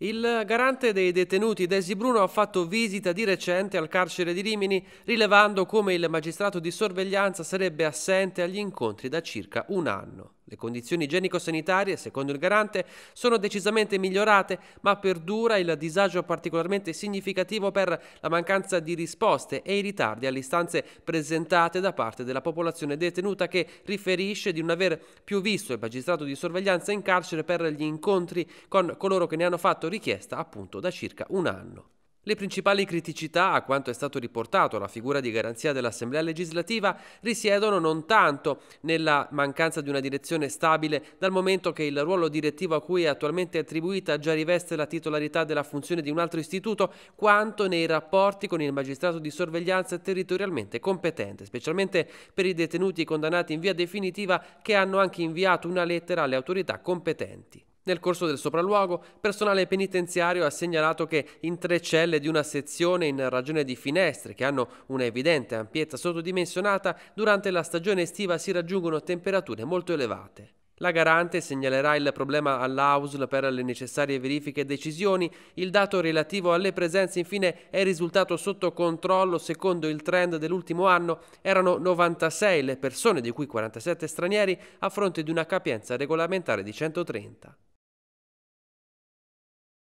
Il garante dei detenuti Desi Bruno ha fatto visita di recente al carcere di Rimini, rilevando come il magistrato di sorveglianza sarebbe assente agli incontri da circa un anno. Le condizioni igienico-sanitarie, secondo il garante, sono decisamente migliorate, ma perdura il disagio particolarmente significativo per la mancanza di risposte e i ritardi alle istanze presentate da parte della popolazione detenuta che riferisce di non aver più visto il magistrato di sorveglianza in carcere per gli incontri con coloro che ne hanno fatto richiesta appunto da circa un anno. Le principali criticità, a quanto è stato riportato alla figura di garanzia dell'Assemblea legislativa, risiedono non tanto nella mancanza di una direzione stabile, dal momento che il ruolo direttivo a cui è attualmente attribuita già riveste la titolarità della funzione di un altro istituto, quanto nei rapporti con il magistrato di sorveglianza territorialmente competente, specialmente per i detenuti condannati in via definitiva che hanno anche inviato una lettera alle autorità competenti. Nel corso del sopralluogo, personale penitenziario ha segnalato che in tre celle di una sezione in ragione di finestre che hanno una evidente ampiezza sottodimensionata, durante la stagione estiva si raggiungono temperature molto elevate. La garante segnalerà il problema all'AUSL per le necessarie verifiche e decisioni. Il dato relativo alle presenze infine è risultato sotto controllo secondo il trend dell'ultimo anno. Erano 96 le persone, di cui 47 stranieri, a fronte di una capienza regolamentare di 130.